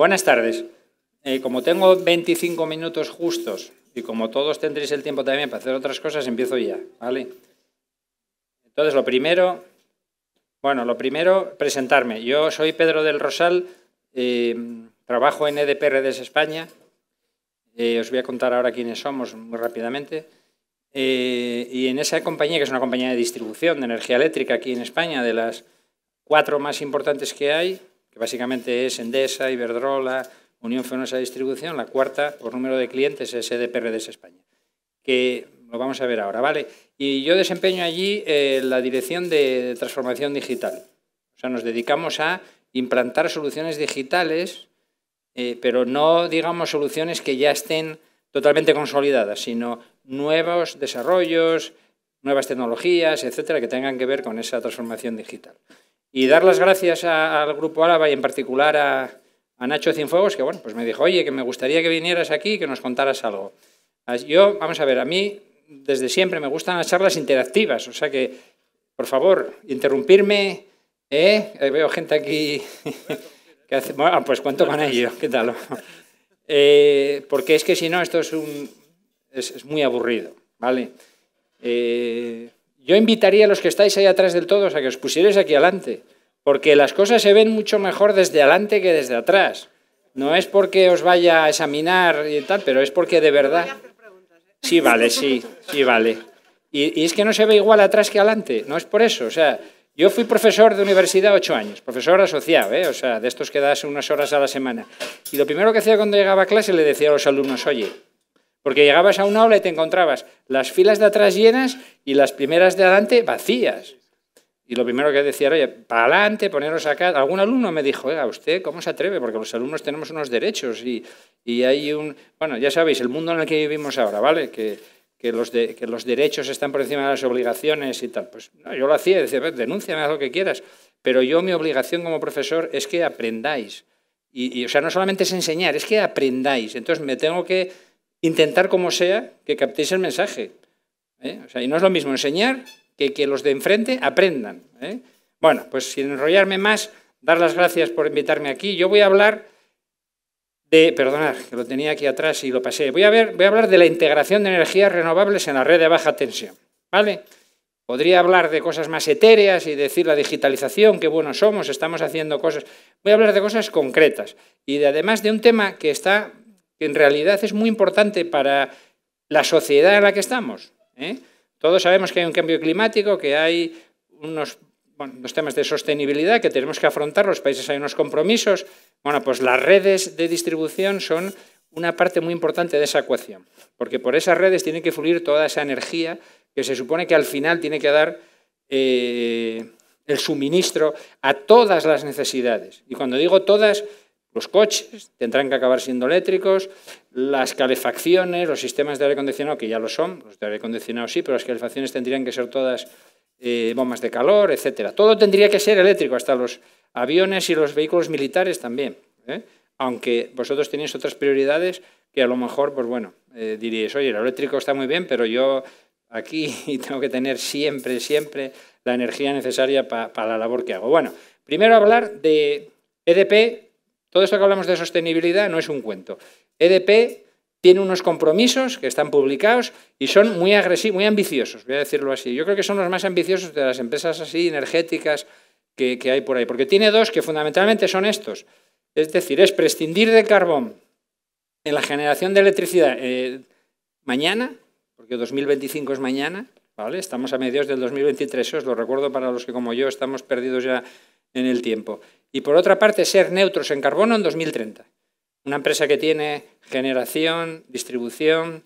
Buenas tardes. Eh, como tengo 25 minutos justos y como todos tendréis el tiempo también para hacer otras cosas, empiezo ya, ¿vale? Entonces, lo primero, bueno, lo primero, presentarme. Yo soy Pedro del Rosal, eh, trabajo en e Redes España. Eh, os voy a contar ahora quiénes somos muy rápidamente. y en esa compañía, que es una compañía de distribución de energía eléctrica aquí en España, de las cuatro más importantes que hay, que básicamente es Endesa, Iberdrola, Unión Fenosa Distribución, la cuarta por número de clientes es EDPRDS España, que lo vamos a ver ahora, ¿vale? Y yo desempeño allí eh, la dirección de transformación digital. O sea, nos dedicamos a implantar soluciones digitales, eh, pero no, digamos, soluciones que ya estén totalmente consolidadas, sino nuevos desarrollos, nuevas tecnologías, etcétera, que tengan que ver con esa transformación digital. Y dar las gracias al Grupo Álava y en particular a, Nacho Cienfuegos, que bueno, pues me dijo, oye, que me gustaría que vinieras aquí y que nos contaras algo. Yo, vamos a ver, a mí desde siempre me gustan las charlas interactivas, o sea que, por favor, interrumpirme, ¿eh? eh veo gente aquí que hace... pues cuento con ello, ¿qué tal? Eh, porque es que si no, esto es, un, es, muy aburrido, ¿vale? Eh, yo invitaría a los que estáis ahí atrás del todo a que os pusierais aquí adelante, porque las cosas se ven mucho mejor desde adelante que desde atrás. No es porque os vaya a examinar y tal, pero es porque de verdad... ¿eh? Sí, vale, sí, sí, vale. Y, es que no se ve igual atrás que adelante, no es por eso. O sea, yo fui profesor de universidad ocho años, profesor asociado, ¿eh? o sea, de estos que das unas horas a la semana. Y lo primero que hacía cuando llegaba a clase le decía a los alumnos, oye, porque llegabas a una aula y te encontrabas las filas de atrás llenas y las primeras de adelante vacías. Y lo primero que decía era, oye, para adelante, poneros acá. Algún alumno me dijo, oiga, ¿usted cómo se atreve? Porque los alumnos tenemos unos derechos y, hay un... Bueno, ya sabéis, el mundo en el que vivimos ahora, ¿vale? Que, que los, los derechos están por encima de las obligaciones y tal. Pues no, yo lo hacía, decía, denúnciame, haz lo que quieras. Pero yo mi obligación como profesor es que aprendáis. y, o sea, no solamente es enseñar, es que aprendáis. Entonces me tengo que intentar como sea que captéis el mensaje. ¿eh? y no es lo mismo enseñar que que los de enfrente aprendan. ¿eh? Bueno, pues sin enrollarme más, dar las gracias por invitarme aquí. Yo voy a hablar de, perdonad, que lo tenía aquí atrás y lo pasé. Voy a, ver, voy a hablar de la integración de energías renovables en la red de baja tensión. ¿Vale? Podría hablar de cosas más etéreas y decir la digitalización, qué buenos somos, estamos haciendo cosas. Voy a hablar de cosas concretas y de, además de un tema que está que en realidad es muy importante para la sociedad en la que estamos. ¿eh? Todos sabemos que hay un cambio climático, que hay unos temas de sostenibilidad que tenemos que afrontar, los países hay unos compromisos. Bueno, pues las redes de distribución son una parte muy importante de esa ecuación, porque por esas redes tiene que fluir toda esa energía que se supone que al final tiene que dar eh, el suministro a todas las necesidades. Y cuando digo todas, los coches tendrán que acabar siendo eléctricos, las calefacciones, los sistemas de aire acondicionado, que ya lo son, los de aire acondicionado sí, pero las calefacciones tendrían que ser todas eh, bombas de calor, etcétera. Todo tendría que ser eléctrico, hasta los aviones y los vehículos militares también. ¿eh? Aunque vosotros tenéis otras prioridades que a lo mejor, pues bueno, eh, diríais, oye, el eléctrico está muy bien, pero yo aquí tengo que tener siempre, siempre la energía necesaria para la labor que hago. Bueno, primero hablar de EDP todo esto que hablamos de sostenibilidad no es un cuento. EDP tiene unos compromisos que están publicados y son muy agresivos, muy ambiciosos, voy a decirlo así. Yo creo que son los más ambiciosos de las empresas así energéticas que, hay por ahí, porque tiene dos que fundamentalmente son estos. Es decir, es prescindir de carbón en la generación de electricidad eh, mañana, porque 2025 es mañana, ¿vale? Estamos a mediados del 2023, os lo recuerdo para los que como yo estamos perdidos ya en el tiempo y por otra parte ser neutros en carbono en 2030. Una empresa que tiene generación, distribución,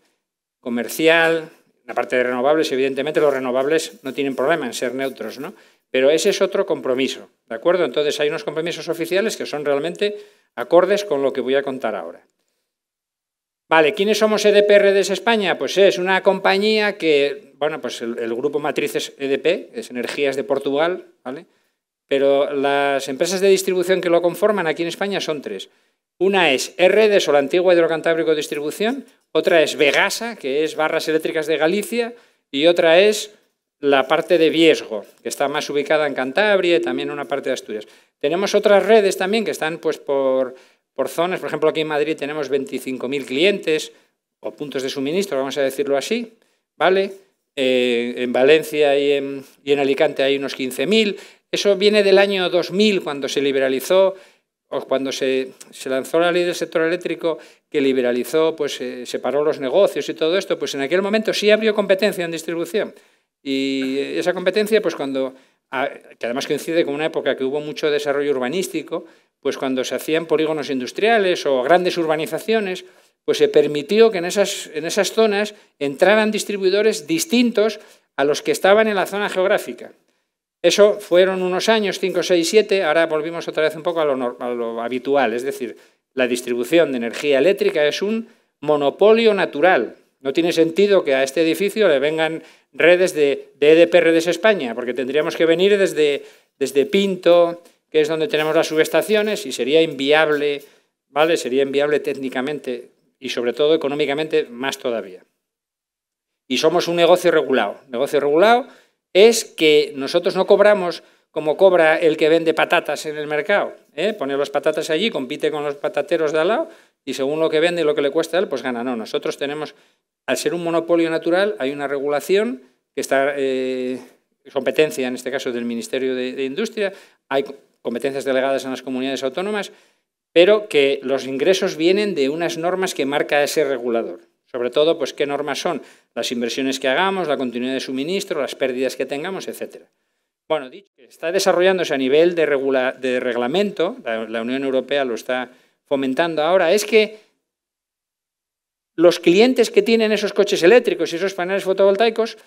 comercial, la parte de renovables, evidentemente los renovables no tienen problema en ser neutros, ¿no? Pero ese es otro compromiso, ¿de acuerdo? Entonces hay unos compromisos oficiales que son realmente acordes con lo que voy a contar ahora. Vale, ¿quiénes somos EDP Redes España? Pues es una compañía que, bueno, pues el, el grupo matriz EDP, es Energías de Portugal, ¿vale? Pero las empresas de distribución que lo conforman aquí en España son tres. Una es Redes o la Antigua Hidrocantábrico Distribución, otra es Vegasa, que es Barras Eléctricas de Galicia, y otra es la parte de Viesgo, que está más ubicada en Cantabria y también una parte de Asturias. Tenemos otras redes también que están pues, por, por zonas, por ejemplo aquí en Madrid tenemos 25.000 clientes o puntos de suministro, vamos a decirlo así, ¿vale? Eh, en Valencia y en, y en Alicante hay unos 15.000 eso viene del año 2000, cuando se liberalizó o cuando se, lanzó la ley del sector eléctrico, que liberalizó, pues se eh, separó los negocios y todo esto, pues en aquel momento sí abrió competencia en distribución. Y esa competencia, pues cuando, ah, que además coincide con una época que hubo mucho desarrollo urbanístico, pues cuando se hacían polígonos industriales o grandes urbanizaciones, pues se permitió que en esas, en esas zonas entraran distribuidores distintos a los que estaban en la zona geográfica. Eso fueron unos años, 5, 6, 7, ahora volvimos otra vez un poco a lo, a habitual, es decir, la distribución de energía eléctrica es un monopolio natural. No tiene sentido que a este edificio le vengan redes de, de EDP Redes España, porque tendríamos que venir desde, desde Pinto, que es donde tenemos las subestaciones, y sería inviable, ¿vale? Sería inviable técnicamente y sobre todo económicamente más todavía. Y somos un negocio regulado, negocio regulado es que nosotros no cobramos como cobra el que vende patatas en el mercado. ¿eh? Pone las patatas allí, compite con los patateros de al lado y según lo que vende y lo que le cuesta a él, pues gana. No, nosotros tenemos, al ser un monopolio natural, hay una regulación que está, eh, competencia en este caso del Ministerio de, de Industria, hay competencias delegadas en las comunidades autónomas, pero que los ingresos vienen de unas normas que marca ese regulador. Sobre todo, pues qué normas son las inversiones que hagamos, la continuidad de suministro, las pérdidas que tengamos, etc. Bueno, dicho, está desarrollándose a nivel de, reglamento, la, Unión Europea lo está fomentando ahora, es que los clientes que tienen esos coches eléctricos y esos paneles fotovoltaicos,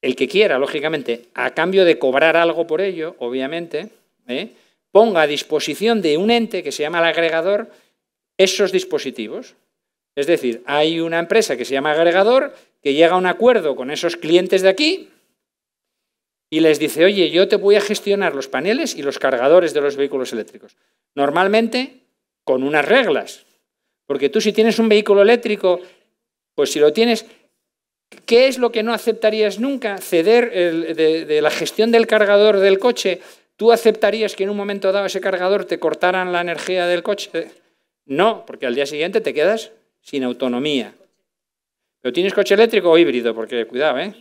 el que quiera, lógicamente, a cambio de cobrar algo por ello, obviamente, ¿eh? ponga a disposición de un ente que se llama el agregador esos dispositivos. Es decir, hay una empresa que se llama agregador que llega a un acuerdo con esos clientes de aquí y les dice, oye, yo te voy a gestionar los paneles y los cargadores de los vehículos eléctricos. Normalmente con unas reglas. Porque tú si tienes un vehículo eléctrico, pues si lo tienes, ¿qué es lo que no aceptarías nunca? Ceder de, de la gestión del cargador del coche. ¿Tú aceptarías que en un momento dado ese cargador te cortaran la energía del coche? No, porque al día siguiente te quedas sin autonomía. ¿Pero tienes coche eléctrico o híbrido? Porque cuidado, ¿eh?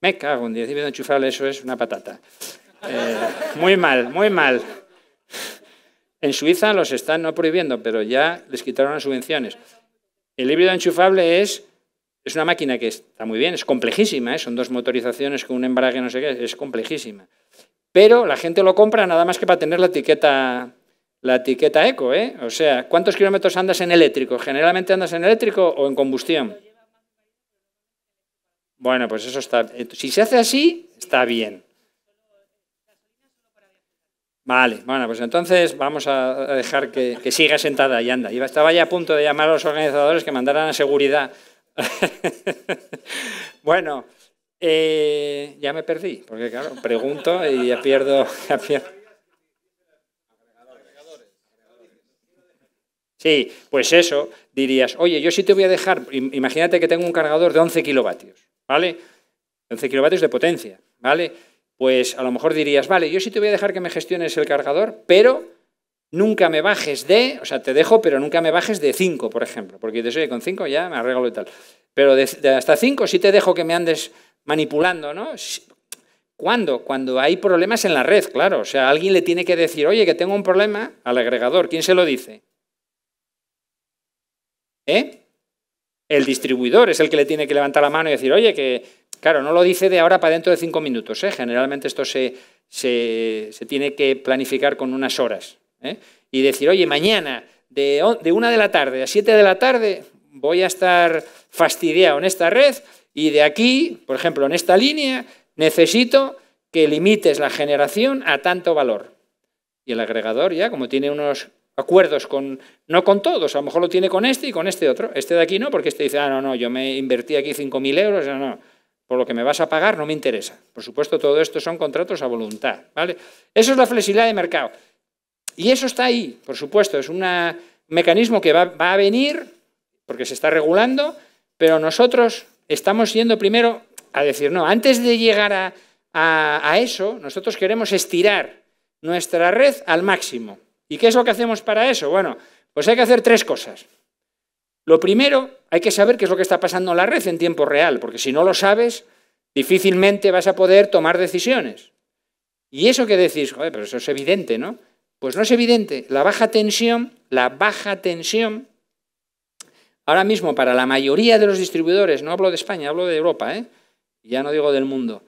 Me cago en 10, enchufable eso es una patata. Eh, muy mal, muy mal. En Suiza los están no prohibiendo, pero ya les quitaron las subvenciones. El híbrido enchufable es, es una máquina que está muy bien, es complejísima, ¿eh? son dos motorizaciones con un embrague, no sé qué, es complejísima. Pero la gente lo compra nada más que para tener la etiqueta, la etiqueta eco. ¿eh? O sea, ¿cuántos kilómetros andas en eléctrico? ¿Generalmente andas en eléctrico o en combustión? Bueno, pues eso está. Eh, si se hace así, está bien. Vale, bueno, pues entonces vamos a dejar que, que siga sentada y anda. Estaba ya a punto de llamar a los organizadores que mandaran a seguridad. bueno, eh, ya me perdí, porque claro, pregunto y ya pierdo. Ya pierdo. Sí, pues eso dirías, oye, yo sí te voy a dejar, imagínate que tengo un cargador de 11 kilovatios. ¿vale? 11 kilovatios de potencia, ¿vale? Pues a lo mejor dirías, vale, yo sí te voy a dejar que me gestiones el cargador, pero nunca me bajes de, o sea, te dejo, pero nunca me bajes de 5, por ejemplo, porque te soy con 5 ya me arreglo y tal. Pero hasta 5 sí te dejo que me andes manipulando, ¿no? ¿Cuándo? Cuando hay problemas en la red, claro. O sea, alguien le tiene que decir, oye, que tengo un problema al agregador. ¿Quién se lo dice? ¿Eh? el distribuidor es el que le tiene que levantar la mano y decir, oye, que, claro, no lo dice de ahora para dentro de cinco minutos. ¿eh? Generalmente esto se, tiene que planificar con unas horas. ¿eh? Y decir, oye, mañana de, de una de la tarde a siete de la tarde voy a estar fastidiado en esta red y de aquí, por ejemplo, en esta línea, necesito que limites la generación a tanto valor. Y el agregador ya, como tiene unos acuerdos con, no con todos, a lo mejor lo tiene con este y con este otro. Este de aquí no, porque este dice, ah, no, no, yo me invertí aquí 5.000 euros, no, no, por lo que me vas a pagar no me interesa. Por supuesto, todo esto son contratos a voluntad, ¿vale? Eso es la flexibilidad de mercado. Y eso está ahí, por supuesto, es un mecanismo que va, a venir porque se está regulando, pero nosotros estamos yendo primero a decir, no, antes de llegar a eso, nosotros queremos estirar nuestra red al máximo. ¿Y qué es lo que hacemos para eso? Bueno, pues hay que hacer tres cosas. Lo primero, hay que saber qué es lo que está pasando en la red en tiempo real, porque si no lo sabes, difícilmente vas a poder tomar decisiones. Y eso que decís, joder, pero eso es evidente, ¿no? Pues no es evidente. La baja tensión, la baja tensión, ahora mismo para la mayoría de los distribuidores, no hablo de España, hablo de Europa, ¿eh? ya no digo del mundo,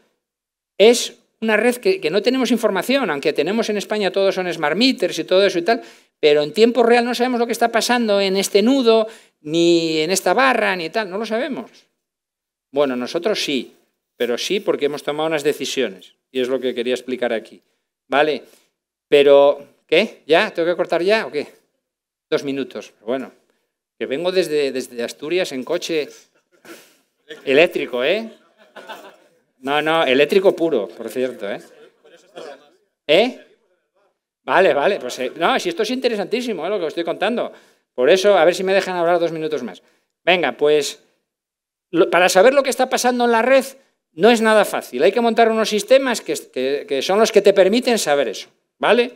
es una red que, no tenemos información, aunque tenemos en España todos son smart meters y todo eso y tal, pero en tiempo real no sabemos lo que está pasando en este nudo, ni en esta barra, ni tal, no lo sabemos. Bueno, nosotros sí, pero sí porque hemos tomado unas decisiones, y es lo que quería explicar aquí. ¿Vale? Pero, ¿qué? ¿Ya? ¿Tengo que cortar ya o qué? Dos minutos. Bueno, que vengo desde, desde Asturias en coche eléctrico, ¿eh? No, no, eléctrico puro, por cierto, ¿eh? ¿Eh? Vale, vale, pues eh, no, si esto es interesantísimo, ¿eh? lo que os estoy contando. Por eso, a ver si me dejan hablar dos minutos más. Venga, pues para saber lo que está pasando en la red no es nada fácil. Hay que montar unos sistemas que, que son los que te permiten saber eso, ¿vale?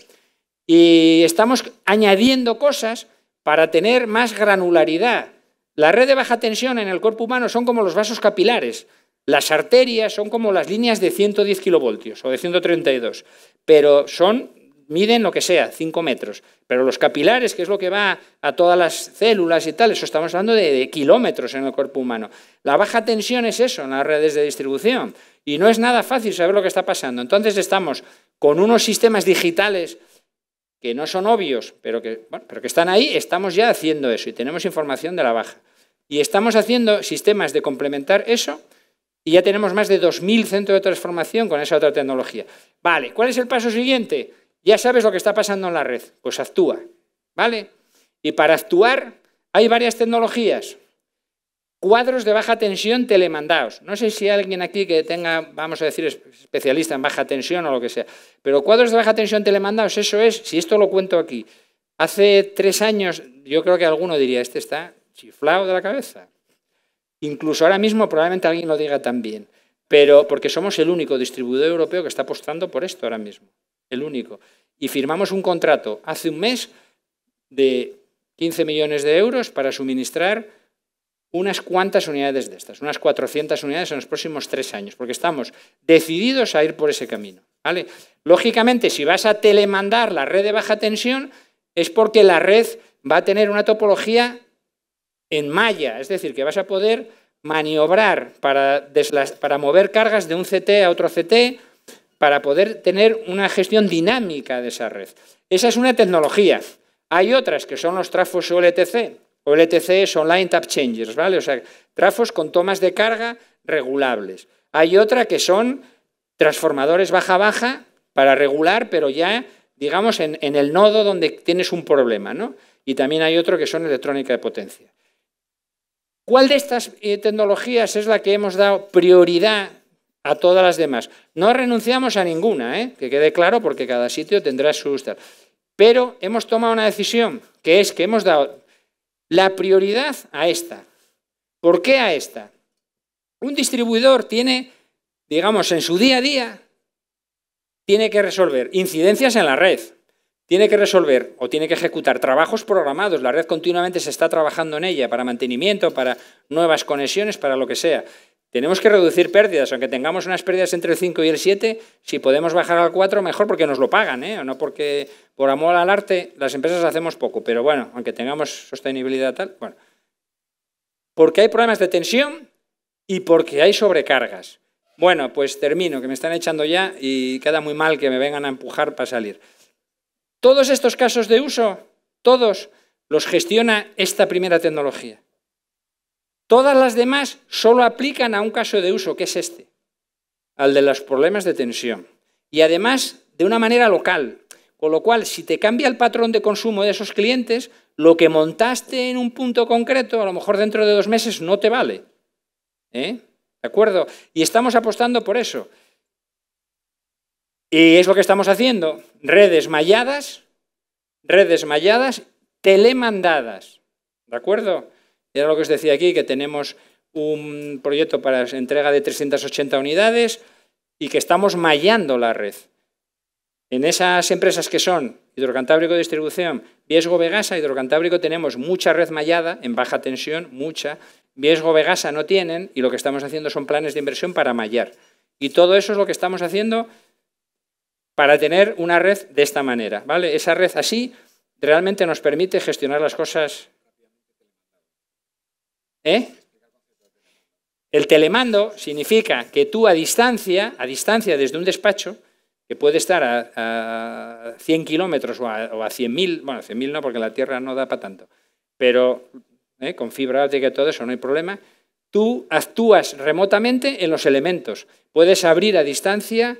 Y estamos añadiendo cosas para tener más granularidad. La red de baja tensión en el cuerpo humano son como los vasos capilares. Las arterias son como las líneas de 110 kilovoltios o de 132, pero son miden lo que sea, 5 metros. Pero los capilares, que es lo que va a todas las células y tal, eso estamos hablando de, kilómetros en el cuerpo humano. La baja tensión es eso en las redes de distribución. Y no es nada fácil saber lo que está pasando. Entonces estamos con unos sistemas digitales que no son obvios, pero que están ahí, estamos ya haciendo eso y tenemos información de la baja. Y estamos haciendo sistemas de complementar eso y ya tenemos más de 2.000 centros de transformación con esa otra tecnología. Vale, ¿cuál es el paso siguiente? Ya sabes lo que está pasando en la red, pues actúa, ¿vale? Y para actuar hay varias tecnologías. Cuadros de baja tensión telemandados. No sé si hay alguien aquí que tenga, vamos a decir, especialista en baja tensión o lo que sea, pero cuadros de baja tensión telemandados, eso es, si esto lo cuento aquí, hace tres años, yo creo que alguno diría, este está chiflado de la cabeza. Incluso ahora mismo probablemente alguien lo diga también, pero porque somos el único distribuidor europeo que está apostando por esto ahora mismo, el único. Y firmamos un contrato hace un mes de 15 millones de euros para suministrar unas cuantas unidades de estas, unas 400 unidades en los próximos tres años, porque estamos decididos a ir por ese camino. ¿vale? Lógicamente, si vas a telemandar la red de baja tensión, es porque la red va a tener una topología en malla, es decir, que vas a poder maniobrar para, mover cargas de un CT a otro CT, para poder tener una gestión dinámica de esa red. Esa es una tecnología. Hay otras que son los trafos OLTC. OLTC es Online Tap Changers, ¿vale? O sea, trafos con tomas de carga regulables. Hay otra que son transformadores baja-baja para regular, pero ya, digamos, en, en, el nodo donde tienes un problema, ¿no? Y también hay otro que son electrónica de potencia. ¿Cuál de estas eh, tecnologías es la que hemos dado prioridad a todas las demás? No renunciamos a ninguna, ¿eh? que quede claro, porque cada sitio tendrá su Pero hemos tomado una decisión, que es que hemos dado la prioridad a esta. ¿Por qué a esta? Un distribuidor tiene, digamos, en su día a día, tiene que resolver incidencias en la red. Tiene que resolver o tiene que ejecutar trabajos programados. La red continuamente se está trabajando en ella para mantenimiento, para nuevas conexiones, para lo que sea. Tenemos que reducir pérdidas, aunque tengamos unas pérdidas entre el 5 y el 7, si podemos bajar al 4, mejor porque nos lo pagan, ¿eh? no porque por amor al arte las empresas hacemos poco, pero bueno, aunque tengamos sostenibilidad tal, bueno. Porque hay problemas de tensión y porque hay sobrecargas. Bueno, pues termino, que me están echando ya y queda muy mal que me vengan a empujar para salir. Todos estos casos de uso, todos los gestiona esta primera tecnología. Todas las demás solo aplican a un caso de uso, que es este, al de los problemas de tensión. Y además de una manera local, con lo cual si te cambia el patrón de consumo de esos clientes, lo que montaste en un punto concreto, a lo mejor dentro de dos meses, no te vale. ¿Eh? ¿De acuerdo? Y estamos apostando por eso. Y es lo que estamos haciendo. Redes malladas, redes malladas, telemandadas. ¿De acuerdo? Era lo que os decía aquí, que tenemos un proyecto para entrega de 380 unidades y que estamos mallando la red. En esas empresas que son Hidrocantábrico Distribución, Viesgo Vegasa, Hidrocantábrico tenemos mucha red mallada en baja tensión, mucha. Viesgo Vegasa no tienen y lo que estamos haciendo son planes de inversión para mallar. Y todo eso es lo que estamos haciendo para tener una red de esta manera. ¿vale? Esa red así realmente nos permite gestionar las cosas. ¿Eh? El telemando significa que tú a distancia, a distancia desde un despacho, que puede estar a, 100 kilómetros o a, 100.000, bueno, 100.000 no, porque la Tierra no da para tanto, pero ¿eh? con fibra óptica y todo eso no hay problema, tú actúas remotamente en los elementos. Puedes abrir a distancia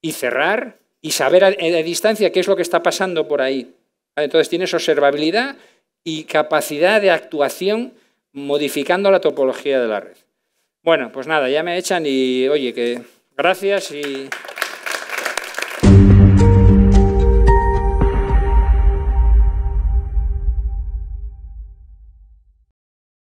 y cerrar y saber a, distancia qué es lo que está pasando por ahí. Entonces tienes observabilidad y capacidad de actuación modificando la topología de la red. Bueno, pues nada, ya me echan y oye, que gracias y...